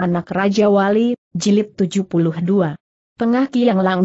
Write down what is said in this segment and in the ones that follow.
Anak Raja Wali, Jilid 72. Tengah Kiang Lang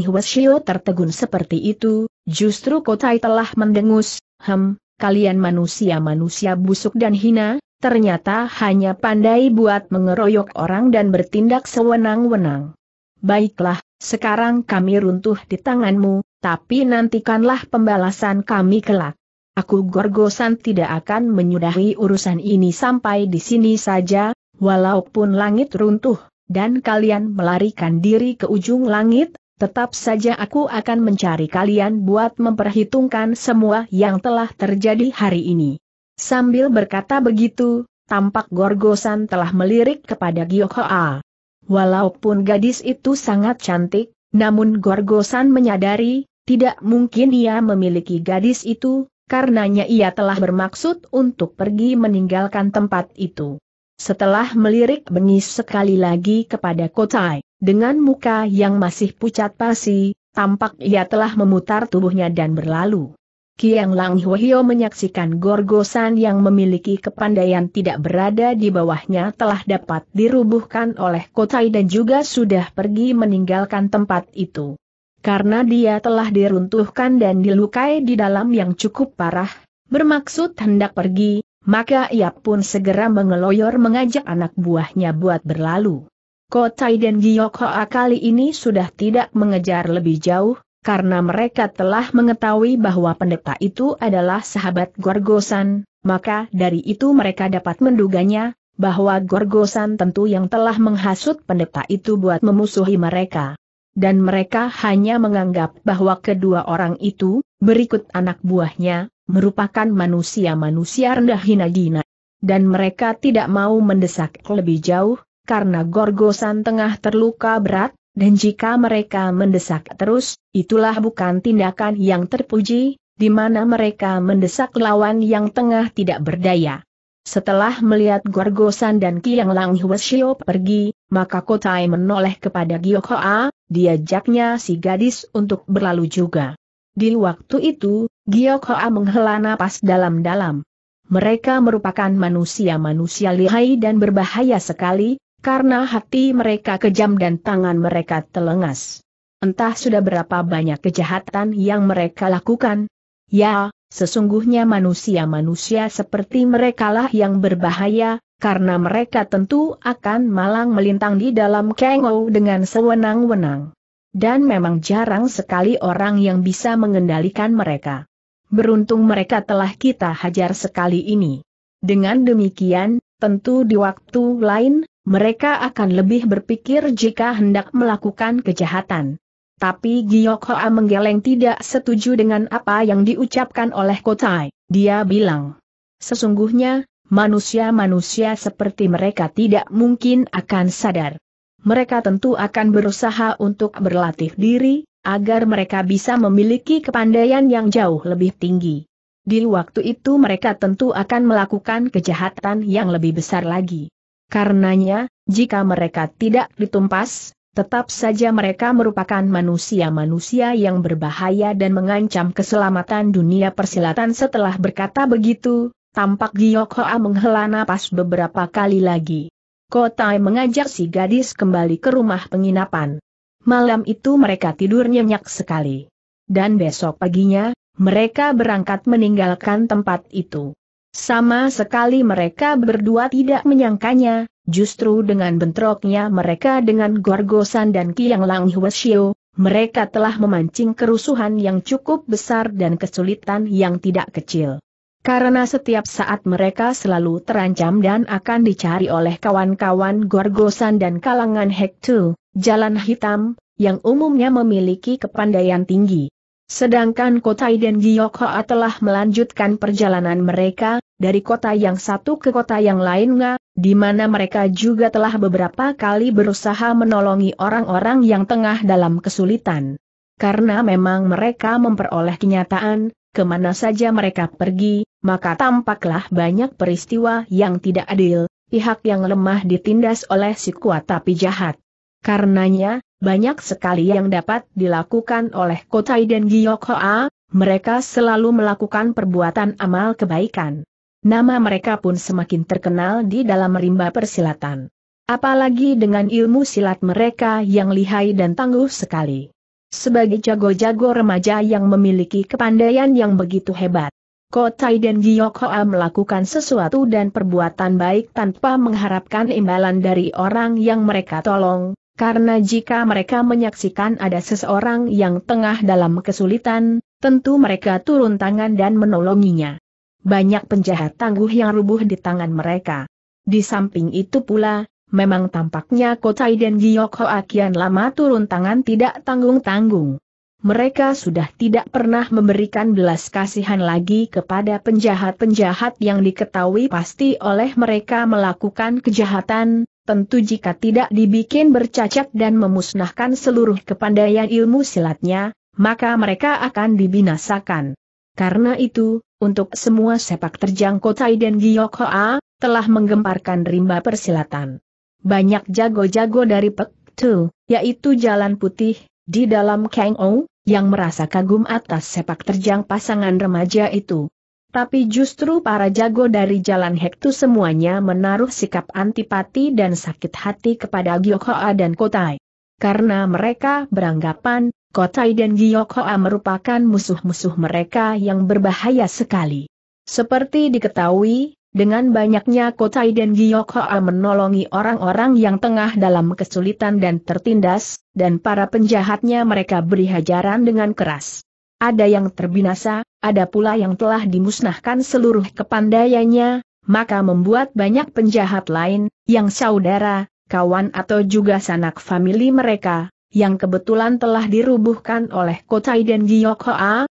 tertegun seperti itu, justru Kotai telah mendengus, hem, kalian manusia-manusia busuk dan hina, ternyata hanya pandai buat mengeroyok orang dan bertindak sewenang-wenang. Baiklah, sekarang kami runtuh di tanganmu, tapi nantikanlah pembalasan kami kelak. Aku Gorgosan tidak akan menyudahi urusan ini sampai di sini saja, Walaupun langit runtuh, dan kalian melarikan diri ke ujung langit, tetap saja aku akan mencari kalian buat memperhitungkan semua yang telah terjadi hari ini. Sambil berkata begitu, tampak Gorgosan telah melirik kepada Giokhoa. Walaupun gadis itu sangat cantik, namun Gorgosan menyadari, tidak mungkin ia memiliki gadis itu, karenanya ia telah bermaksud untuk pergi meninggalkan tempat itu. Setelah melirik bengis sekali lagi kepada Kotai, dengan muka yang masih pucat pasi, tampak ia telah memutar tubuhnya dan berlalu. Kiang Lang Hwahyo menyaksikan gorgosan yang memiliki kepandaian tidak berada di bawahnya telah dapat dirubuhkan oleh Kotai dan juga sudah pergi meninggalkan tempat itu. Karena dia telah diruntuhkan dan dilukai di dalam yang cukup parah, bermaksud hendak pergi, maka ia pun segera mengeloyor mengajak anak buahnya buat berlalu. Kotai dan Giyokhoa kali ini sudah tidak mengejar lebih jauh, karena mereka telah mengetahui bahwa pendeta itu adalah sahabat Gorgosan, maka dari itu mereka dapat menduganya, bahwa Gorgosan tentu yang telah menghasut pendeta itu buat memusuhi mereka. Dan mereka hanya menganggap bahwa kedua orang itu, berikut anak buahnya, merupakan manusia-manusia rendah hina dina. Dan mereka tidak mau mendesak lebih jauh, karena Gorgosan tengah terluka berat, dan jika mereka mendesak terus, itulah bukan tindakan yang terpuji, di mana mereka mendesak lawan yang tengah tidak berdaya. Setelah melihat Gorgosan dan Kiang Lang Hwasyo pergi, maka Kotai menoleh kepada Giyok Hoa, diajaknya si gadis untuk berlalu juga. Di waktu itu, Giok Hoa menghela napas dalam-dalam. Mereka merupakan manusia-manusia lihai dan berbahaya sekali, karena hati mereka kejam dan tangan mereka telengas. Entah sudah berapa banyak kejahatan yang mereka lakukan. Ya, sesungguhnya manusia-manusia seperti merekalah yang berbahaya, karena mereka tentu akan malang melintang di dalam kengou dengan sewenang-wenang dan memang jarang sekali orang yang bisa mengendalikan mereka. Beruntung mereka telah kita hajar sekali ini. Dengan demikian, tentu di waktu lain, mereka akan lebih berpikir jika hendak melakukan kejahatan. Tapi Giyok Hoa menggeleng tidak setuju dengan apa yang diucapkan oleh Kotai. Dia bilang, sesungguhnya, manusia-manusia seperti mereka tidak mungkin akan sadar mereka tentu akan berusaha untuk berlatih diri, agar mereka bisa memiliki kepandaian yang jauh lebih tinggi. Di waktu itu mereka tentu akan melakukan kejahatan yang lebih besar lagi. Karenanya, jika mereka tidak ditumpas, tetap saja mereka merupakan manusia-manusia yang berbahaya dan mengancam keselamatan dunia persilatan setelah berkata begitu, tampak Giok menghela napas beberapa kali lagi. Kotai mengajak si gadis kembali ke rumah penginapan. Malam itu mereka tidur nyenyak sekali. Dan besok paginya, mereka berangkat meninggalkan tempat itu. Sama sekali mereka berdua tidak menyangkanya, justru dengan bentroknya mereka dengan Gorgosan dan Kiang Lang mereka telah memancing kerusuhan yang cukup besar dan kesulitan yang tidak kecil. Karena setiap saat mereka selalu terancam dan akan dicari oleh kawan-kawan Gorgosan dan kalangan Hektu, Jalan Hitam, yang umumnya memiliki kepandaian tinggi. Sedangkan Kotai dan Giyokhoa telah melanjutkan perjalanan mereka, dari kota yang satu ke kota yang lainnya, di mana mereka juga telah beberapa kali berusaha menolongi orang-orang yang tengah dalam kesulitan. Karena memang mereka memperoleh kenyataan, kemana saja mereka pergi, maka tampaklah banyak peristiwa yang tidak adil, pihak yang lemah ditindas oleh si kuat tapi jahat. Karenanya, banyak sekali yang dapat dilakukan oleh Kotai dan Giokhoa, mereka selalu melakukan perbuatan amal kebaikan. Nama mereka pun semakin terkenal di dalam rimba persilatan. Apalagi dengan ilmu silat mereka yang lihai dan tangguh sekali. Sebagai jago-jago remaja yang memiliki kepandaian yang begitu hebat, Kotai dan Hoa melakukan sesuatu dan perbuatan baik tanpa mengharapkan imbalan dari orang yang mereka tolong, karena jika mereka menyaksikan ada seseorang yang tengah dalam kesulitan, tentu mereka turun tangan dan menolonginya. Banyak penjahat tangguh yang rubuh di tangan mereka. Di samping itu pula, memang tampaknya Kotai dan Hoa kian lama turun tangan tidak tanggung-tanggung mereka sudah tidak pernah memberikan belas kasihan lagi kepada penjahat-penjahat yang diketahui pasti oleh mereka melakukan kejahatan, tentu jika tidak dibikin bercacat dan memusnahkan seluruh kepandaian ilmu silatnya, maka mereka akan dibinasakan. Karena itu, untuk semua sepak terjang Kotai dan Giyokhoa, telah menggemparkan rimba persilatan. Banyak jago-jago dari Pek Tu, yaitu Jalan Putih, di dalam Kang O, yang merasa kagum atas sepak terjang pasangan remaja itu. Tapi justru para jago dari Jalan Hektu semuanya menaruh sikap antipati dan sakit hati kepada Gyokhoa dan Kotai. Karena mereka beranggapan, Kotai dan Gyokhoa merupakan musuh-musuh mereka yang berbahaya sekali. Seperti diketahui, dengan banyaknya Kotai dan Giok menolongi orang-orang yang tengah dalam kesulitan dan tertindas, dan para penjahatnya mereka beri hajaran dengan keras. Ada yang terbinasa, ada pula yang telah dimusnahkan seluruh kepandaiannya, maka membuat banyak penjahat lain, yang saudara, kawan atau juga sanak famili mereka, yang kebetulan telah dirubuhkan oleh Kotai dan Giok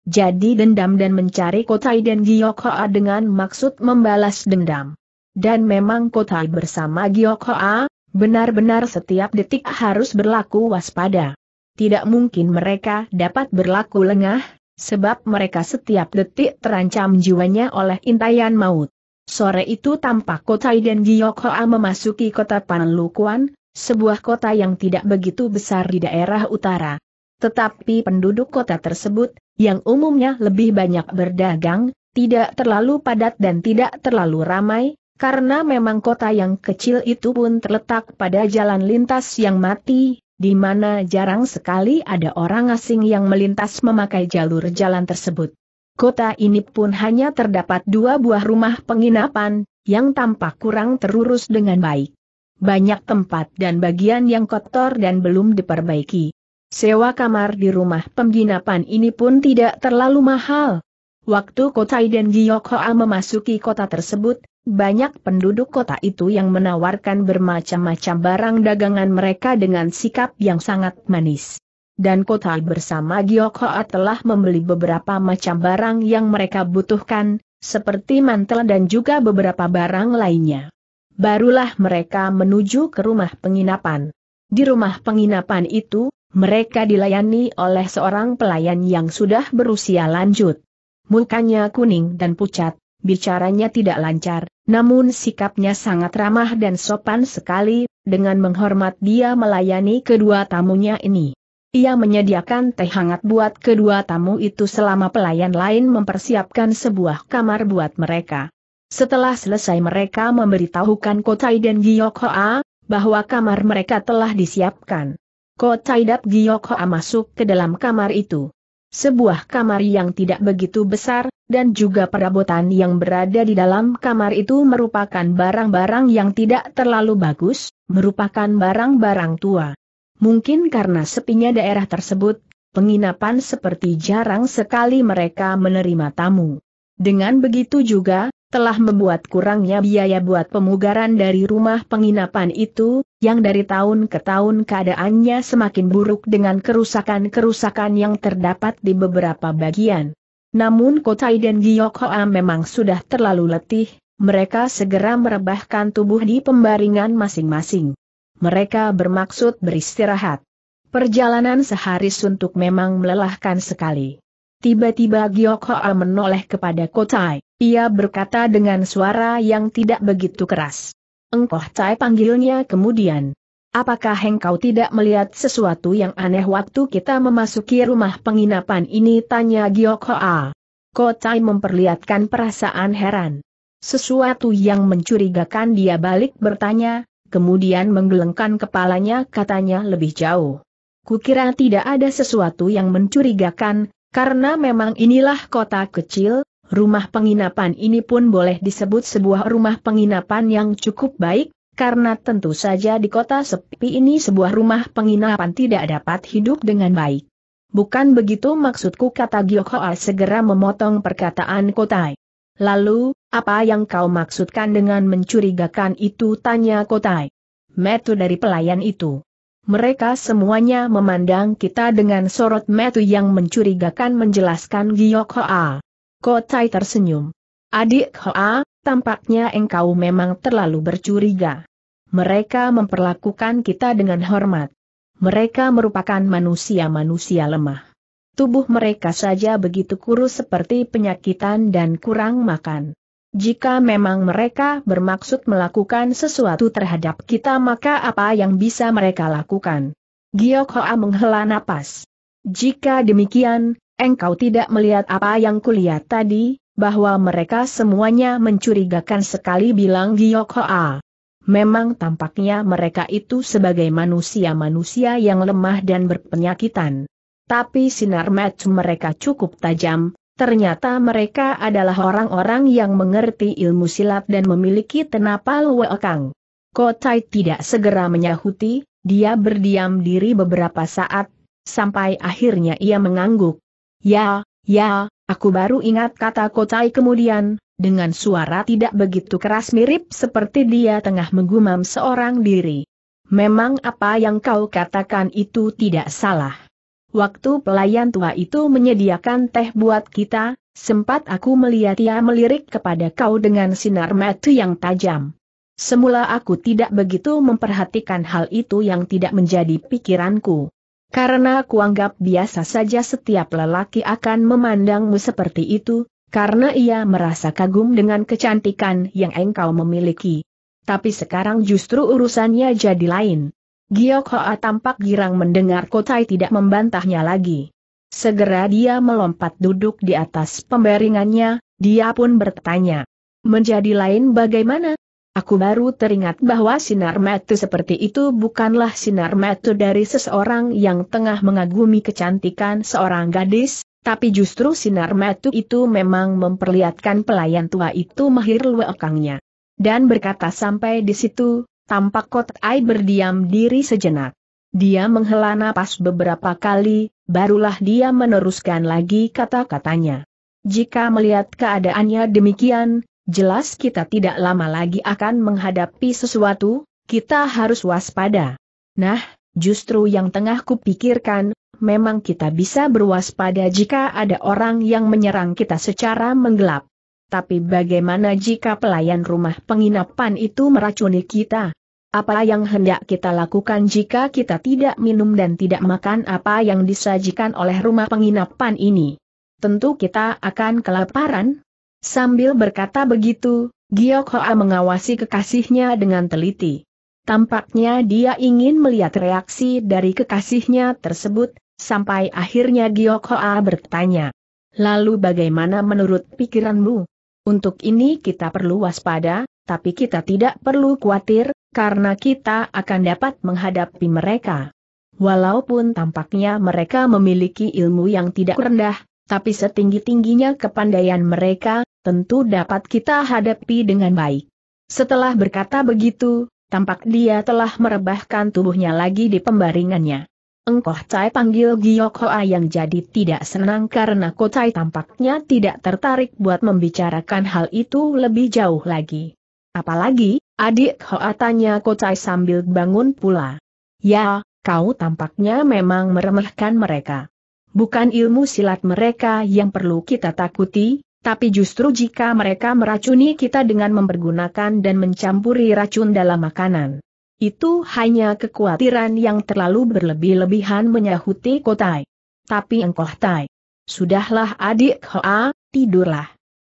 jadi dendam dan mencari Kotai dan Giokhoa dengan maksud membalas dendam. Dan memang Kotai bersama Giokhoa, benar-benar setiap detik harus berlaku waspada. Tidak mungkin mereka dapat berlaku lengah, sebab mereka setiap detik terancam jiwanya oleh intayan maut. Sore itu tampak Kotai dan Giokhoa memasuki kota Panlukuan, sebuah kota yang tidak begitu besar di daerah utara. Tetapi penduduk kota tersebut, yang umumnya lebih banyak berdagang, tidak terlalu padat dan tidak terlalu ramai, karena memang kota yang kecil itu pun terletak pada jalan lintas yang mati, di mana jarang sekali ada orang asing yang melintas memakai jalur jalan tersebut. Kota ini pun hanya terdapat dua buah rumah penginapan, yang tampak kurang terurus dengan baik banyak tempat dan bagian yang kotor dan belum diperbaiki. Sewa kamar di rumah penginapan ini pun tidak terlalu mahal. Waktu Kotai dan Giyokhoa memasuki kota tersebut, banyak penduduk kota itu yang menawarkan bermacam-macam barang dagangan mereka dengan sikap yang sangat manis dan kota bersama Giyokhoa telah membeli beberapa macam barang yang mereka butuhkan, seperti mantel dan juga beberapa barang lainnya. Barulah mereka menuju ke rumah penginapan. Di rumah penginapan itu, mereka dilayani oleh seorang pelayan yang sudah berusia lanjut. Mukanya kuning dan pucat, bicaranya tidak lancar, namun sikapnya sangat ramah dan sopan sekali, dengan menghormat dia melayani kedua tamunya ini. Ia menyediakan teh hangat buat kedua tamu itu selama pelayan lain mempersiapkan sebuah kamar buat mereka. Setelah selesai mereka memberitahukan Kotai dan Giyokhoa, Hoa, bahwa kamar mereka telah disiapkan. Ko Taidap Giokhoa masuk ke dalam kamar itu. Sebuah kamar yang tidak begitu besar, dan juga perabotan yang berada di dalam kamar itu merupakan barang-barang yang tidak terlalu bagus, merupakan barang-barang tua. Mungkin karena sepinya daerah tersebut, penginapan seperti jarang sekali mereka menerima tamu. Dengan begitu juga, telah membuat kurangnya biaya buat pemugaran dari rumah penginapan itu, yang dari tahun ke tahun keadaannya semakin buruk dengan kerusakan-kerusakan yang terdapat di beberapa bagian. Namun Kotai dan Giyokhoa memang sudah terlalu letih, mereka segera merebahkan tubuh di pembaringan masing-masing. Mereka bermaksud beristirahat. Perjalanan sehari suntuk memang melelahkan sekali. Tiba-tiba Giok Hoa menoleh kepada Kotai. Ia berkata dengan suara yang tidak begitu keras. Engkoh Tai panggilnya kemudian. Apakah engkau tidak melihat sesuatu yang aneh waktu kita memasuki rumah penginapan ini? Tanya Giok Hoa. Kotai memperlihatkan perasaan heran. Sesuatu yang mencurigakan dia balik bertanya, kemudian menggelengkan kepalanya katanya lebih jauh. Kukira tidak ada sesuatu yang mencurigakan, karena memang inilah kota kecil, rumah penginapan ini pun boleh disebut sebuah rumah penginapan yang cukup baik, karena tentu saja di kota sepi ini sebuah rumah penginapan tidak dapat hidup dengan baik. Bukan begitu maksudku kata Gyokoa segera memotong perkataan Kotai. Lalu, apa yang kau maksudkan dengan mencurigakan itu tanya Kotai. Metu dari pelayan itu mereka semuanya memandang kita dengan sorot metu yang mencurigakan menjelaskan Giyok Hoa. Kotai tersenyum. Adik Hoa, tampaknya engkau memang terlalu bercuriga. Mereka memperlakukan kita dengan hormat. Mereka merupakan manusia-manusia lemah. Tubuh mereka saja begitu kurus seperti penyakitan dan kurang makan. Jika memang mereka bermaksud melakukan sesuatu terhadap kita maka apa yang bisa mereka lakukan? Giok Hoa menghela napas. Jika demikian, engkau tidak melihat apa yang kulihat tadi, bahwa mereka semuanya mencurigakan sekali bilang Giok Hoa. Memang tampaknya mereka itu sebagai manusia-manusia yang lemah dan berpenyakitan. Tapi sinar mata mereka cukup tajam, Ternyata mereka adalah orang-orang yang mengerti ilmu silat dan memiliki tenapal weokang. Kotai tidak segera menyahuti, dia berdiam diri beberapa saat, sampai akhirnya ia mengangguk. Ya, ya, aku baru ingat kata Kotai kemudian, dengan suara tidak begitu keras mirip seperti dia tengah menggumam seorang diri. Memang apa yang kau katakan itu tidak salah. Waktu pelayan tua itu menyediakan teh buat kita, sempat aku melihat ia melirik kepada kau dengan sinar mata yang tajam. Semula aku tidak begitu memperhatikan hal itu yang tidak menjadi pikiranku. Karena aku anggap biasa saja setiap lelaki akan memandangmu seperti itu, karena ia merasa kagum dengan kecantikan yang engkau memiliki. Tapi sekarang justru urusannya jadi lain. Giok Hoa tampak girang mendengar Kotai tidak membantahnya lagi. Segera dia melompat duduk di atas pembaringannya, dia pun bertanya. Menjadi lain bagaimana? Aku baru teringat bahwa sinar metu seperti itu bukanlah sinar metu dari seseorang yang tengah mengagumi kecantikan seorang gadis, tapi justru sinar metu itu memang memperlihatkan pelayan tua itu mahir luekangnya. Dan berkata sampai di situ, Tampak Kotai berdiam diri sejenak. Dia menghela napas beberapa kali, barulah dia meneruskan lagi kata-katanya. Jika melihat keadaannya demikian, jelas kita tidak lama lagi akan menghadapi sesuatu, kita harus waspada. Nah, justru yang tengah kupikirkan, memang kita bisa berwaspada jika ada orang yang menyerang kita secara menggelap. Tapi bagaimana jika pelayan rumah penginapan itu meracuni kita? Apa yang hendak kita lakukan jika kita tidak minum dan tidak makan apa yang disajikan oleh rumah penginapan ini? Tentu kita akan kelaparan. Sambil berkata begitu, Giok Hoa mengawasi kekasihnya dengan teliti. Tampaknya dia ingin melihat reaksi dari kekasihnya tersebut, sampai akhirnya Giok Hoa bertanya. Lalu bagaimana menurut pikiranmu? Untuk ini kita perlu waspada, tapi kita tidak perlu khawatir, karena kita akan dapat menghadapi mereka. Walaupun tampaknya mereka memiliki ilmu yang tidak rendah, tapi setinggi-tingginya kepandaian mereka, tentu dapat kita hadapi dengan baik. Setelah berkata begitu, tampak dia telah merebahkan tubuhnya lagi di pembaringannya. Engkoh Cai panggil Giok Hoa yang jadi tidak senang karena Cai tampaknya tidak tertarik buat membicarakan hal itu lebih jauh lagi. Apalagi, adik Hoa tanya Cai sambil bangun pula. Ya, kau tampaknya memang meremehkan mereka. Bukan ilmu silat mereka yang perlu kita takuti, tapi justru jika mereka meracuni kita dengan mempergunakan dan mencampuri racun dalam makanan. Itu hanya kekhawatiran yang terlalu berlebih-lebihan menyahuti Kotai. Tapi engkau Tai. Sudahlah adik Hoa, tidurlah.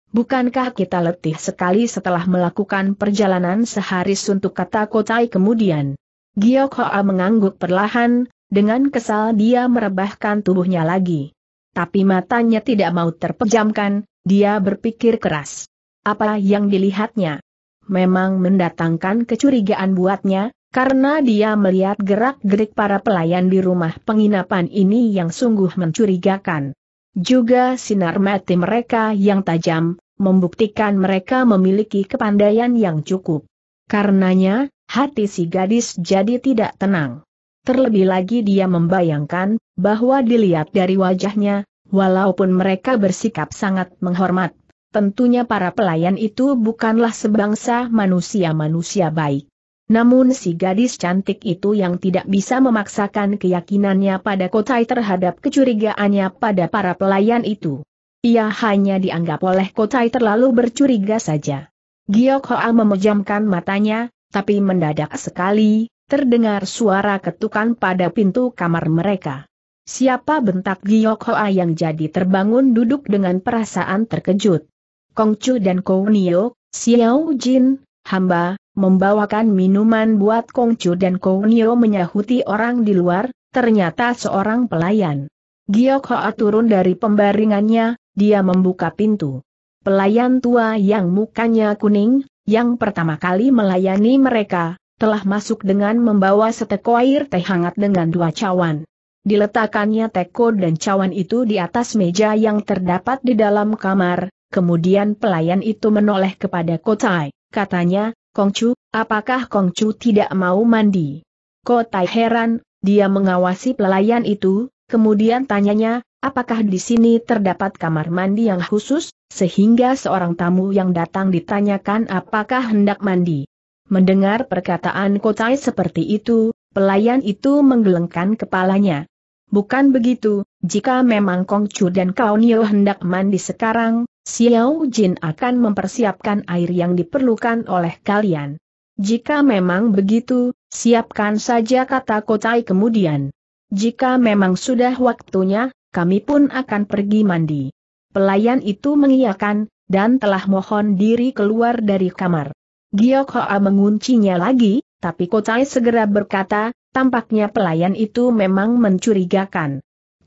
Bukankah kita letih sekali setelah melakukan perjalanan sehari suntuk kata Kotai kemudian? Giok Hoa mengangguk perlahan, dengan kesal dia merebahkan tubuhnya lagi. Tapi matanya tidak mau terpejamkan, dia berpikir keras. Apa yang dilihatnya? memang mendatangkan kecurigaan buatnya, karena dia melihat gerak-gerik para pelayan di rumah penginapan ini yang sungguh mencurigakan. Juga sinar mati mereka yang tajam, membuktikan mereka memiliki kepandaian yang cukup. Karenanya, hati si gadis jadi tidak tenang. Terlebih lagi dia membayangkan, bahwa dilihat dari wajahnya, walaupun mereka bersikap sangat menghormat Tentunya para pelayan itu bukanlah sebangsa manusia-manusia baik. Namun si gadis cantik itu yang tidak bisa memaksakan keyakinannya pada Kotai terhadap kecurigaannya pada para pelayan itu. Ia hanya dianggap oleh Kotai terlalu bercuriga saja. Giok Hoa memejamkan matanya, tapi mendadak sekali, terdengar suara ketukan pada pintu kamar mereka. Siapa bentak Giok Hoa yang jadi terbangun duduk dengan perasaan terkejut. Kongcu dan Kounio, Xiao Jin, hamba, membawakan minuman buat Kongcu dan Kounio menyahuti orang di luar, ternyata seorang pelayan. Giok Hoa turun dari pembaringannya, dia membuka pintu. Pelayan tua yang mukanya kuning, yang pertama kali melayani mereka, telah masuk dengan membawa seteko air teh hangat dengan dua cawan. Diletakkannya teko dan cawan itu di atas meja yang terdapat di dalam kamar, Kemudian pelayan itu menoleh kepada Kotai, katanya, Kongcu, apakah Kongcu tidak mau mandi? Kotai heran, dia mengawasi pelayan itu, kemudian tanyanya, apakah di sini terdapat kamar mandi yang khusus, sehingga seorang tamu yang datang ditanyakan apakah hendak mandi. Mendengar perkataan Kotai seperti itu, pelayan itu menggelengkan kepalanya. Bukan begitu, jika memang Kongcu dan Kaunio hendak mandi sekarang, Xiao Jin akan mempersiapkan air yang diperlukan oleh kalian. Jika memang begitu, siapkan saja kata kotai kemudian. Jika memang sudah waktunya, kami pun akan pergi mandi. Pelayan itu mengiyakan, dan telah mohon diri keluar dari kamar. Giok Hoa menguncinya lagi, tapi Kotai segera berkata, tampaknya pelayan itu memang mencurigakan.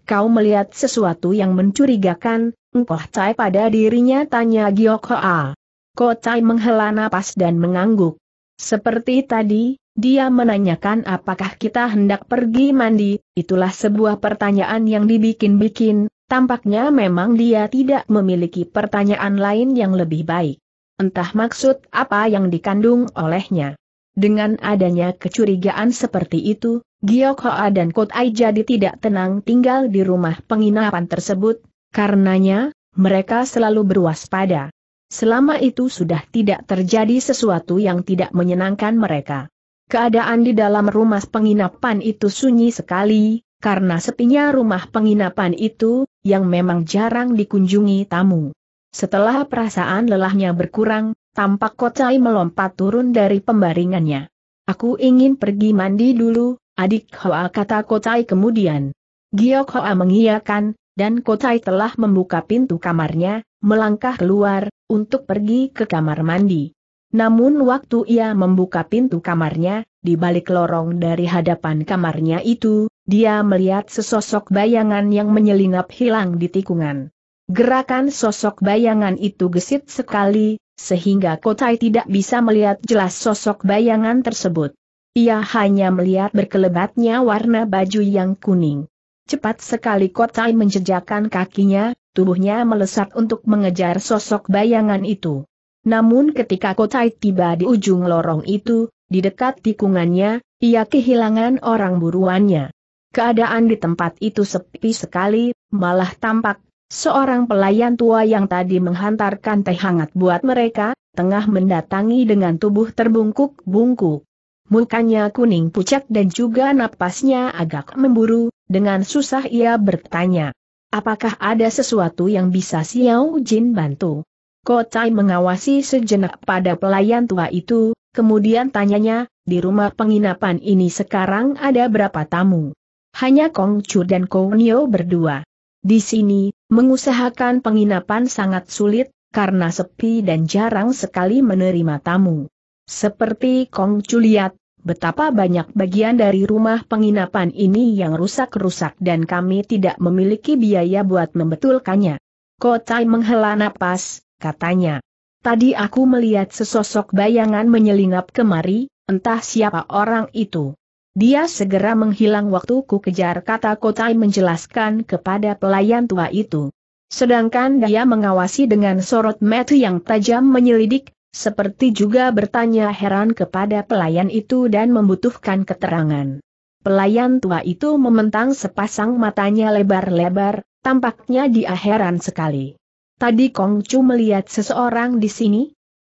Kau melihat sesuatu yang mencurigakan, Empoh Cai pada dirinya tanya Giok Hoa. Ko Cai menghela napas dan mengangguk. Seperti tadi, dia menanyakan apakah kita hendak pergi mandi, itulah sebuah pertanyaan yang dibikin-bikin, tampaknya memang dia tidak memiliki pertanyaan lain yang lebih baik. Entah maksud apa yang dikandung olehnya. Dengan adanya kecurigaan seperti itu, Giok Hoa dan Kotai jadi tidak tenang tinggal di rumah penginapan tersebut, Karenanya, mereka selalu berwaspada. Selama itu sudah tidak terjadi sesuatu yang tidak menyenangkan mereka. Keadaan di dalam rumah penginapan itu sunyi sekali, karena sepinya rumah penginapan itu, yang memang jarang dikunjungi tamu. Setelah perasaan lelahnya berkurang, tampak kocai melompat turun dari pembaringannya. Aku ingin pergi mandi dulu, adik Hoa kata kocai kemudian. Giok Hoa mengiyakan, dan Kotai telah membuka pintu kamarnya, melangkah keluar, untuk pergi ke kamar mandi. Namun waktu ia membuka pintu kamarnya, di balik lorong dari hadapan kamarnya itu, dia melihat sesosok bayangan yang menyelinap hilang di tikungan. Gerakan sosok bayangan itu gesit sekali, sehingga Kotai tidak bisa melihat jelas sosok bayangan tersebut. Ia hanya melihat berkelebatnya warna baju yang kuning. Cepat sekali Kotai menjejakkan kakinya, tubuhnya melesat untuk mengejar sosok bayangan itu. Namun ketika Kotai tiba di ujung lorong itu, di dekat tikungannya, ia kehilangan orang buruannya. Keadaan di tempat itu sepi sekali, malah tampak seorang pelayan tua yang tadi menghantarkan teh hangat buat mereka, tengah mendatangi dengan tubuh terbungkuk-bungkuk. Mukanya kuning pucat dan juga napasnya agak memburu, dengan susah ia bertanya. Apakah ada sesuatu yang bisa Xiao Jin bantu? Kotai mengawasi sejenak pada pelayan tua itu, kemudian tanyanya, di rumah penginapan ini sekarang ada berapa tamu? Hanya Kong Chu dan Konyo berdua. Di sini, mengusahakan penginapan sangat sulit, karena sepi dan jarang sekali menerima tamu. Seperti Kong Chu lihat, Betapa banyak bagian dari rumah penginapan ini yang rusak-rusak dan kami tidak memiliki biaya buat membetulkannya. Kotai menghela napas, katanya. Tadi aku melihat sesosok bayangan menyelinap kemari, entah siapa orang itu. Dia segera menghilang waktu ku kejar kata Kotai menjelaskan kepada pelayan tua itu. Sedangkan dia mengawasi dengan sorot mata yang tajam menyelidik, seperti juga bertanya heran kepada pelayan itu dan membutuhkan keterangan. Pelayan tua itu mementang sepasang matanya lebar-lebar, tampaknya dia heran sekali. Tadi Kong Chu melihat seseorang di sini?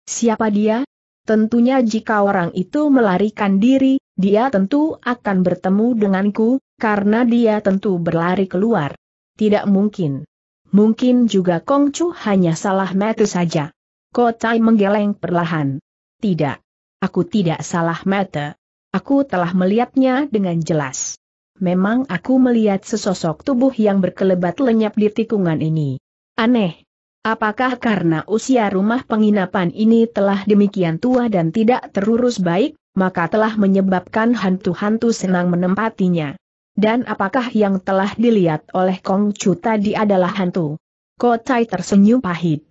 Siapa dia? Tentunya jika orang itu melarikan diri, dia tentu akan bertemu denganku, karena dia tentu berlari keluar. Tidak mungkin. Mungkin juga Kong Chu hanya salah metu saja. Kocai menggeleng perlahan. Tidak. Aku tidak salah mata. Aku telah melihatnya dengan jelas. Memang aku melihat sesosok tubuh yang berkelebat lenyap di tikungan ini. Aneh. Apakah karena usia rumah penginapan ini telah demikian tua dan tidak terurus baik, maka telah menyebabkan hantu-hantu senang menempatinya? Dan apakah yang telah dilihat oleh Kong Chu tadi adalah hantu? Kotai tersenyum pahit.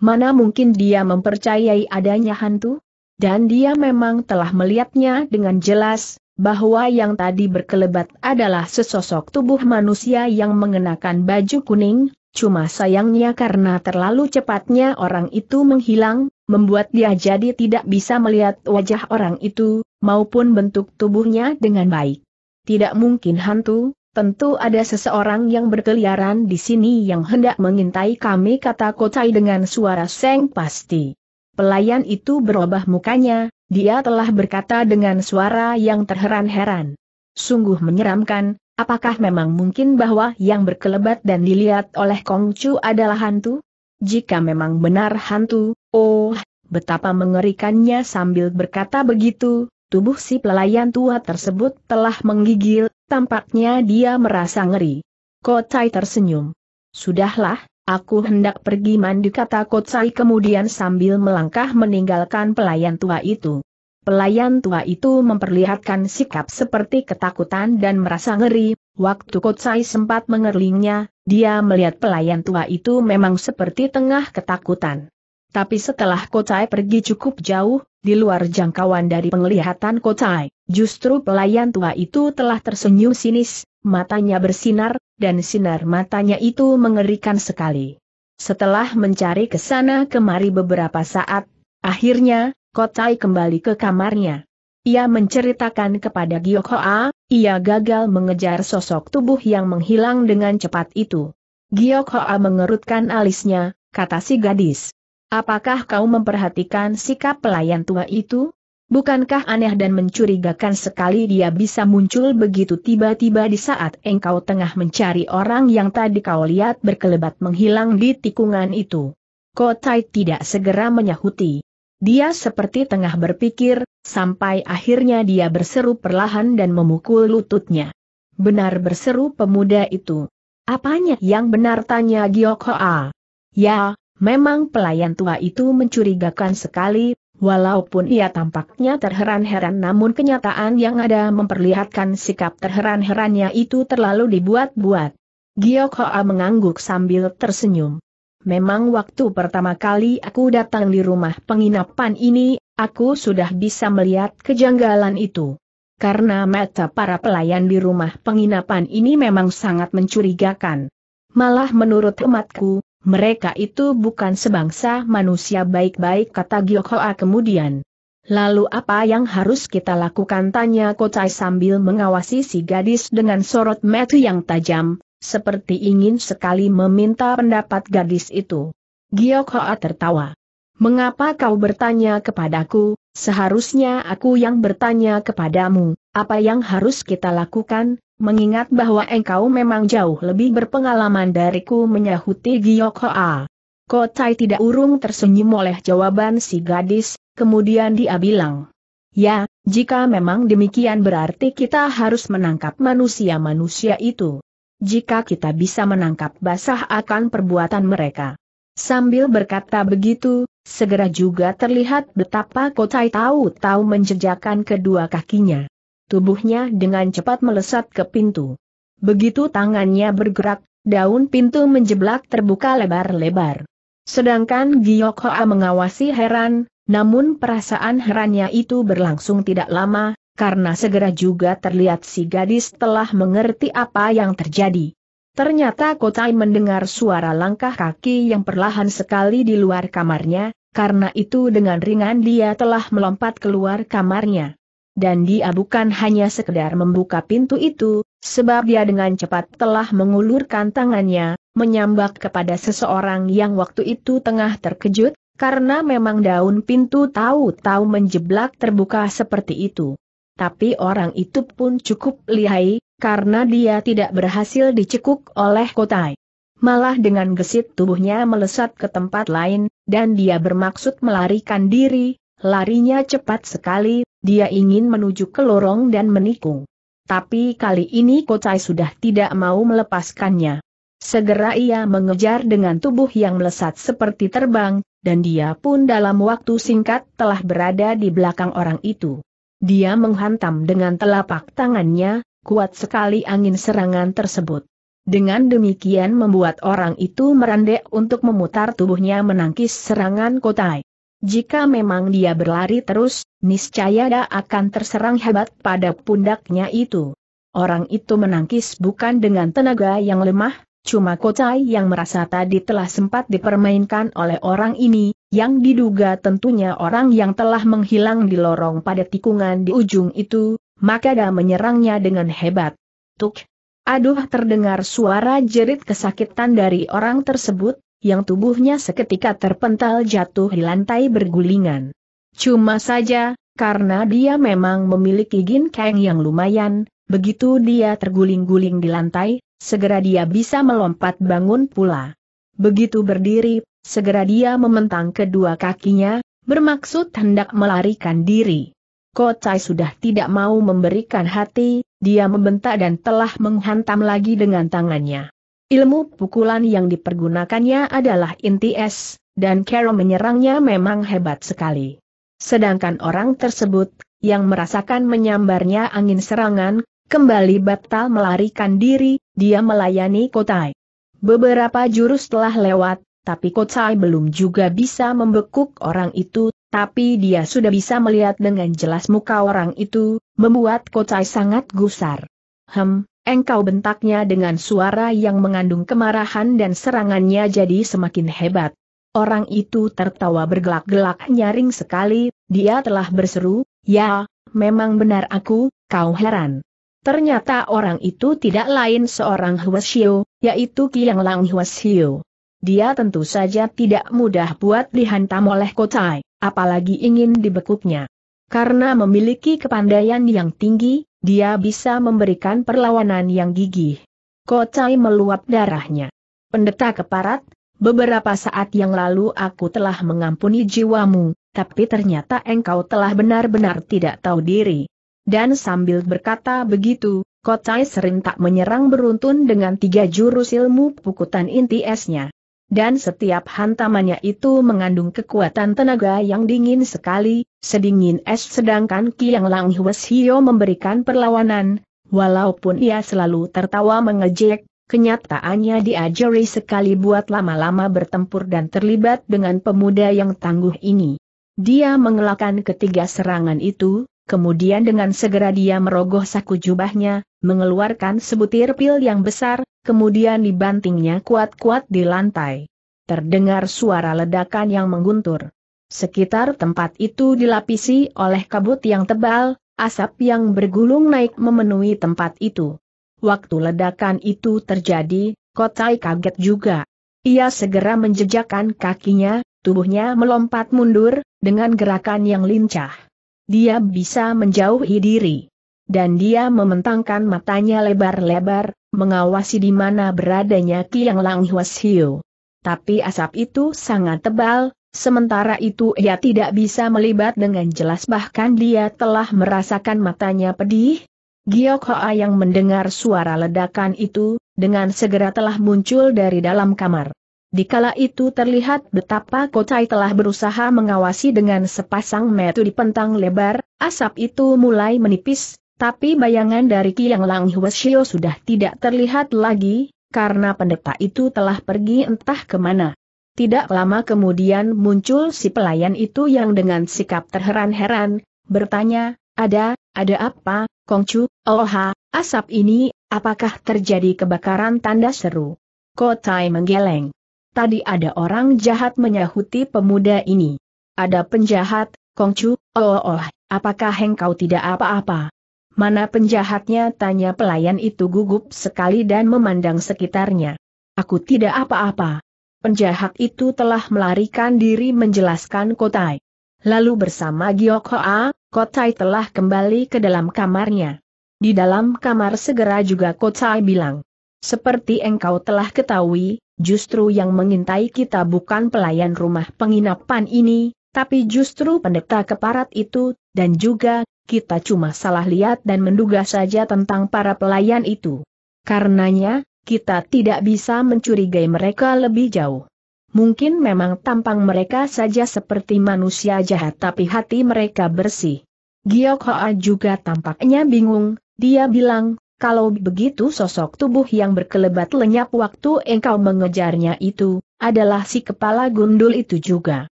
Mana mungkin dia mempercayai adanya hantu? Dan dia memang telah melihatnya dengan jelas, bahwa yang tadi berkelebat adalah sesosok tubuh manusia yang mengenakan baju kuning, cuma sayangnya karena terlalu cepatnya orang itu menghilang, membuat dia jadi tidak bisa melihat wajah orang itu, maupun bentuk tubuhnya dengan baik. Tidak mungkin hantu, Tentu ada seseorang yang berkeliaran di sini yang hendak mengintai kami kata Kocai dengan suara seng pasti. Pelayan itu berubah mukanya, dia telah berkata dengan suara yang terheran-heran. Sungguh menyeramkan, apakah memang mungkin bahwa yang berkelebat dan dilihat oleh Kongcu adalah hantu? Jika memang benar hantu, oh, betapa mengerikannya sambil berkata begitu, Tubuh si pelayan tua tersebut telah menggigil, tampaknya dia merasa ngeri. Kotai tersenyum. Sudahlah, aku hendak pergi mandi kata Kotai kemudian sambil melangkah meninggalkan pelayan tua itu. Pelayan tua itu memperlihatkan sikap seperti ketakutan dan merasa ngeri, waktu Kotsai sempat mengerlingnya, dia melihat pelayan tua itu memang seperti tengah ketakutan. Tapi setelah Kocai pergi cukup jauh, di luar jangkauan dari penglihatan Kocai, justru pelayan tua itu telah tersenyum sinis, matanya bersinar, dan sinar matanya itu mengerikan sekali. Setelah mencari ke sana kemari beberapa saat, akhirnya, Kocai kembali ke kamarnya. Ia menceritakan kepada Giokhoa, ia gagal mengejar sosok tubuh yang menghilang dengan cepat itu. Giokhoa mengerutkan alisnya, kata si gadis. Apakah kau memperhatikan sikap pelayan tua itu? Bukankah aneh dan mencurigakan sekali dia bisa muncul begitu tiba-tiba di saat engkau tengah mencari orang yang tadi kau lihat berkelebat menghilang di tikungan itu? Kotai tidak segera menyahuti. Dia seperti tengah berpikir, sampai akhirnya dia berseru perlahan dan memukul lututnya. Benar berseru pemuda itu. Apanya yang benar tanya A. Ya, Memang pelayan tua itu mencurigakan sekali, walaupun ia tampaknya terheran-heran namun kenyataan yang ada memperlihatkan sikap terheran-herannya itu terlalu dibuat-buat. Giyok Hoa mengangguk sambil tersenyum. Memang waktu pertama kali aku datang di rumah penginapan ini, aku sudah bisa melihat kejanggalan itu. Karena mata para pelayan di rumah penginapan ini memang sangat mencurigakan. Malah menurut hematku, mereka itu bukan sebangsa manusia baik-baik kata Giokhoa kemudian. Lalu apa yang harus kita lakukan tanya Kocai sambil mengawasi si gadis dengan sorot mata yang tajam, seperti ingin sekali meminta pendapat gadis itu. Giokhoa tertawa. Mengapa kau bertanya kepadaku, seharusnya aku yang bertanya kepadamu, apa yang harus kita lakukan, mengingat bahwa engkau memang jauh lebih berpengalaman dariku menyahuti Giyok Hoa. Kotai tidak urung tersenyum oleh jawaban si gadis, kemudian dia bilang. Ya, jika memang demikian berarti kita harus menangkap manusia-manusia itu. Jika kita bisa menangkap basah akan perbuatan mereka. Sambil berkata begitu, segera juga terlihat betapa Kotai tahu-tahu menjejakkan kedua kakinya tubuhnya dengan cepat melesat ke pintu. Begitu tangannya bergerak, daun pintu menjeblak terbuka lebar-lebar. Sedangkan Giyok Hoa mengawasi heran, namun perasaan herannya itu berlangsung tidak lama, karena segera juga terlihat si gadis telah mengerti apa yang terjadi. Ternyata Kotai mendengar suara langkah kaki yang perlahan sekali di luar kamarnya, karena itu dengan ringan dia telah melompat keluar kamarnya dan dia bukan hanya sekedar membuka pintu itu, sebab dia dengan cepat telah mengulurkan tangannya, menyambak kepada seseorang yang waktu itu tengah terkejut, karena memang daun pintu tahu-tahu menjeblak terbuka seperti itu. Tapi orang itu pun cukup lihai, karena dia tidak berhasil dicekuk oleh kotai. Malah dengan gesit tubuhnya melesat ke tempat lain, dan dia bermaksud melarikan diri, larinya cepat sekali, dia ingin menuju ke lorong dan menikung. Tapi kali ini Kocai sudah tidak mau melepaskannya. Segera ia mengejar dengan tubuh yang melesat seperti terbang, dan dia pun dalam waktu singkat telah berada di belakang orang itu. Dia menghantam dengan telapak tangannya, kuat sekali angin serangan tersebut. Dengan demikian membuat orang itu merendek untuk memutar tubuhnya menangkis serangan Kotai. Jika memang dia berlari terus, Niscaya dia akan terserang hebat pada pundaknya itu. Orang itu menangkis bukan dengan tenaga yang lemah, cuma kocai yang merasa tadi telah sempat dipermainkan oleh orang ini, yang diduga tentunya orang yang telah menghilang di lorong pada tikungan di ujung itu, maka dia menyerangnya dengan hebat. Tuk! Aduh terdengar suara jerit kesakitan dari orang tersebut, yang tubuhnya seketika terpental jatuh di lantai bergulingan. Cuma saja, karena dia memang memiliki keng yang lumayan, begitu dia terguling-guling di lantai, segera dia bisa melompat bangun pula. Begitu berdiri, segera dia mementang kedua kakinya, bermaksud hendak melarikan diri. Kocai sudah tidak mau memberikan hati, dia membentak dan telah menghantam lagi dengan tangannya. Ilmu pukulan yang dipergunakannya adalah inti es, dan Carol menyerangnya memang hebat sekali. Sedangkan orang tersebut, yang merasakan menyambarnya angin serangan, kembali batal melarikan diri, dia melayani Kotai. Beberapa jurus telah lewat, tapi Kotai belum juga bisa membekuk orang itu, tapi dia sudah bisa melihat dengan jelas muka orang itu, membuat Kotai sangat gusar. Hem, engkau bentaknya dengan suara yang mengandung kemarahan dan serangannya jadi semakin hebat. Orang itu tertawa bergelak-gelak nyaring sekali, dia telah berseru, ya, memang benar aku, kau heran. Ternyata orang itu tidak lain seorang Huasio, yaitu Kiang Lang Huasio. Dia tentu saja tidak mudah buat dihantam oleh Kotai, apalagi ingin dibekuknya. Karena memiliki kepandaian yang tinggi, dia bisa memberikan perlawanan yang gigih. Kocai meluap darahnya. Pendeta keparat, beberapa saat yang lalu aku telah mengampuni jiwamu, tapi ternyata engkau telah benar-benar tidak tahu diri. Dan sambil berkata begitu, Kotai tak menyerang beruntun dengan tiga jurus ilmu pukutan inti esnya. Dan setiap hantamannya itu mengandung kekuatan tenaga yang dingin sekali, sedingin es sedangkan Kiang Lang Hwes Hio memberikan perlawanan, walaupun ia selalu tertawa mengejek, Kenyataannya diajari sekali buat lama-lama bertempur dan terlibat dengan pemuda yang tangguh ini. Dia mengelakkan ketiga serangan itu, kemudian dengan segera dia merogoh saku jubahnya, mengeluarkan sebutir pil yang besar, kemudian dibantingnya kuat-kuat di lantai. Terdengar suara ledakan yang mengguntur. Sekitar tempat itu dilapisi oleh kabut yang tebal, asap yang bergulung naik memenuhi tempat itu. Waktu ledakan itu terjadi, Kotai kaget juga. Ia segera menjejakkan kakinya, tubuhnya melompat mundur, dengan gerakan yang lincah. Dia bisa menjauhi diri. Dan dia mementangkan matanya lebar-lebar, mengawasi di mana beradanya Kiang Lang Hiu. Tapi asap itu sangat tebal, sementara itu ia tidak bisa melibat dengan jelas bahkan dia telah merasakan matanya pedih, Hoa yang mendengar suara ledakan itu, dengan segera telah muncul dari dalam kamar. Di kala itu terlihat betapa Kocai telah berusaha mengawasi dengan sepasang metu di pentang lebar, asap itu mulai menipis, tapi bayangan dari Kiang Lang Hwasyo sudah tidak terlihat lagi, karena pendeta itu telah pergi entah kemana. Tidak lama kemudian muncul si pelayan itu yang dengan sikap terheran-heran, bertanya, ada, ada apa, Kongcu? Oha, asap ini, apakah terjadi kebakaran tanda seru? Kotai menggeleng. Tadi ada orang jahat menyahuti pemuda ini. Ada penjahat, Kongcu, oh, oh, apakah engkau tidak apa-apa? Mana penjahatnya tanya pelayan itu gugup sekali dan memandang sekitarnya. Aku tidak apa-apa. Penjahat itu telah melarikan diri menjelaskan Kotai. Lalu bersama Giok Hoa, Kotai telah kembali ke dalam kamarnya. Di dalam kamar segera juga Kotai bilang. Seperti engkau telah ketahui, justru yang mengintai kita bukan pelayan rumah penginapan ini, tapi justru pendeta keparat itu, dan juga, kita cuma salah lihat dan menduga saja tentang para pelayan itu. Karenanya, kita tidak bisa mencurigai mereka lebih jauh. Mungkin memang tampang mereka saja seperti manusia jahat tapi hati mereka bersih. Giok Hoa juga tampaknya bingung, dia bilang, kalau begitu sosok tubuh yang berkelebat lenyap waktu engkau mengejarnya itu, adalah si kepala gundul itu juga.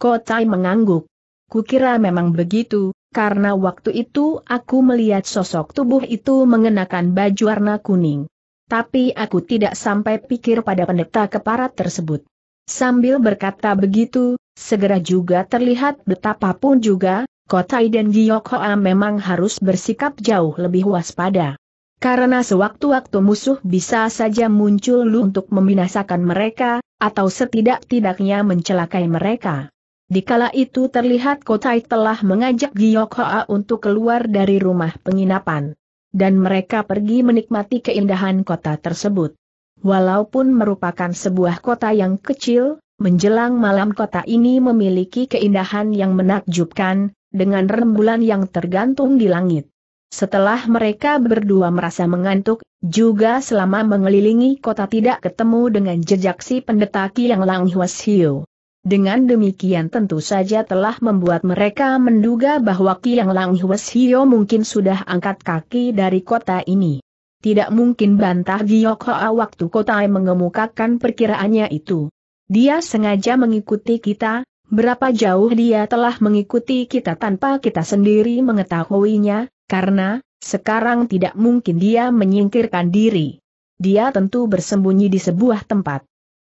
Kotai mengangguk. Kukira memang begitu, karena waktu itu aku melihat sosok tubuh itu mengenakan baju warna kuning. Tapi aku tidak sampai pikir pada pendeta keparat tersebut. Sambil berkata begitu, segera juga terlihat betapapun juga, Kotai dan Giok memang harus bersikap jauh lebih waspada. Karena sewaktu-waktu musuh bisa saja muncul lu untuk membinasakan mereka, atau setidak-tidaknya mencelakai mereka. Di kala itu terlihat Kotai telah mengajak Giok untuk keluar dari rumah penginapan. Dan mereka pergi menikmati keindahan kota tersebut. Walaupun merupakan sebuah kota yang kecil, menjelang malam kota ini memiliki keindahan yang menakjubkan, dengan rembulan yang tergantung di langit. Setelah mereka berdua merasa mengantuk, juga selama mengelilingi kota tidak ketemu dengan jejak si pendeta Kiang Lang Hwasio. Dengan demikian tentu saja telah membuat mereka menduga bahwa Kiang Lang Hwasio mungkin sudah angkat kaki dari kota ini. Tidak mungkin bantah Giok Hoa waktu Kotai mengemukakan perkiraannya itu. Dia sengaja mengikuti kita, berapa jauh dia telah mengikuti kita tanpa kita sendiri mengetahuinya, karena, sekarang tidak mungkin dia menyingkirkan diri. Dia tentu bersembunyi di sebuah tempat.